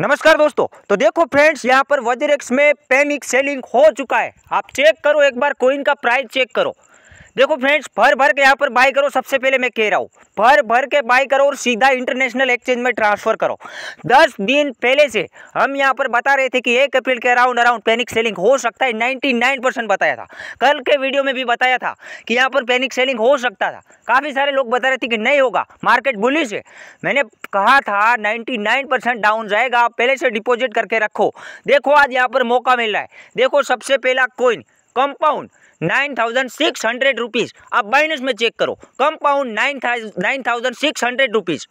नमस्कार दोस्तों तो देखो फ्रेंड्स यहाँ पर वजरेक्स में पैनिक सेलिंग हो चुका है आप चेक करो एक बार कोइन का प्राइस चेक करो देखो फ्रेंड्स भर भर के यहाँ पर बाय करो सबसे पहले मैं कह रहा हूँ भर भर के बाय करो और सीधा इंटरनेशनल एक्सचेंज में ट्रांसफर करो दस दिन पहले से हम यहाँ पर बता रहे थे कि एक अप्रैल के अराउंड अराउंड पैनिक सेलिंग हो सकता है नाइन्टी बताया था कल के वीडियो में भी बताया था कि यहाँ पर पैनिक सेलिंग हो सकता था काफ़ी सारे लोग बता रहे थे कि नहीं होगा मार्केट बुलिश है मैंने कहा था 99% डाउन जाएगा आप पहले से डिपॉजिट करके रखो देखो आज यहाँ पर मौका मिल रहा है देखो सबसे पहला coin compound nine thousand six hundred rupees आप बाइनस में चेक करो compound nine nine thousand six hundred rupees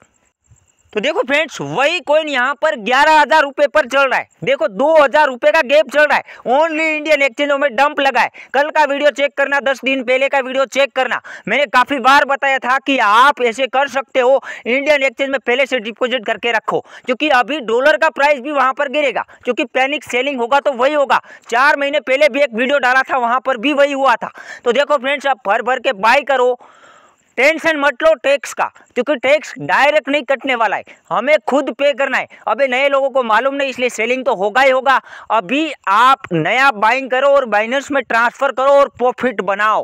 तो देखो फ्रेंड्स वही कॉइन यहाँ पर ग्यारह हजार रुपये पर चल रहा है देखो दो हजार रुपये का गैप चल रहा है ओनली इंडियन एक्सचेंजों में डंप लगा है कल का वीडियो चेक करना दस दिन पहले का वीडियो चेक करना मैंने काफ़ी बार बताया था कि आप ऐसे कर सकते हो इंडियन एक्सचेंज में पहले से डिपोजिट करके रखो क्योंकि अभी डॉलर का प्राइस भी वहां पर गिरेगा क्योंकि पैनिक सेलिंग होगा तो वही होगा चार महीने पहले भी एक वीडियो डाला था वहां पर भी वही हुआ था तो देखो फ्रेंड्स आप भर भर के बाय करो टेंशन लो टैक्स का क्योंकि टैक्स डायरेक्ट नहीं कटने वाला है हमें खुद पे करना है अबे नए लोगों को मालूम नहीं इसलिए सेलिंग तो होगा ही होगा अभी आप नया बाइंग करो और बाइनर्स में ट्रांसफर करो और प्रॉफिट बनाओ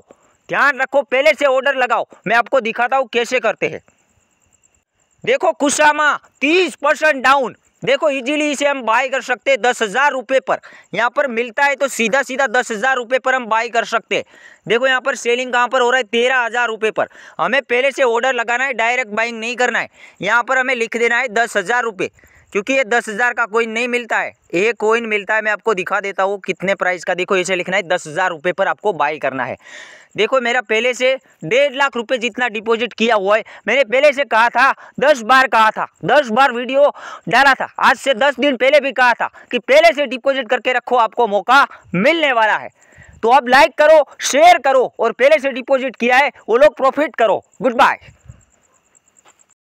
ध्यान रखो पहले से ऑर्डर लगाओ मैं आपको दिखाता हूँ कैसे करते हैं देखो कुशामा तीस परसेंट डाउन देखो इजीली इसे हम बाय कर सकते हैं दस हज़ार रुपये पर यहाँ पर मिलता है तो सीधा सीधा दस हज़ार रुपये पर हम बाय कर सकते हैं देखो यहाँ पर सेलिंग कहाँ पर हो रहा है तेरह हज़ार रुपये पर हमें पहले से ऑर्डर लगाना है डायरेक्ट बाइंग नहीं करना है यहाँ पर हमें लिख देना है दस हज़ार रुपये क्योंकि ये दस हज़ार का कोइन नहीं मिलता है एक कोइन मिलता है मैं आपको दिखा देता हूँ कितने प्राइस का देखो इसे लिखना है दस हज़ार रुपये पर आपको बाई करना है देखो मेरा पहले से डेढ़ लाख रुपए जितना डिपॉजिट किया हुआ है मैंने पहले से कहा था दस बार कहा था दस बार वीडियो डाला था आज से दस दिन पहले भी कहा था कि पहले से डिपॉजिट करके रखो आपको मौका मिलने वाला है तो अब लाइक करो शेयर करो और पहले से डिपॉजिट किया है वो लोग प्रॉफिट करो गुड बाय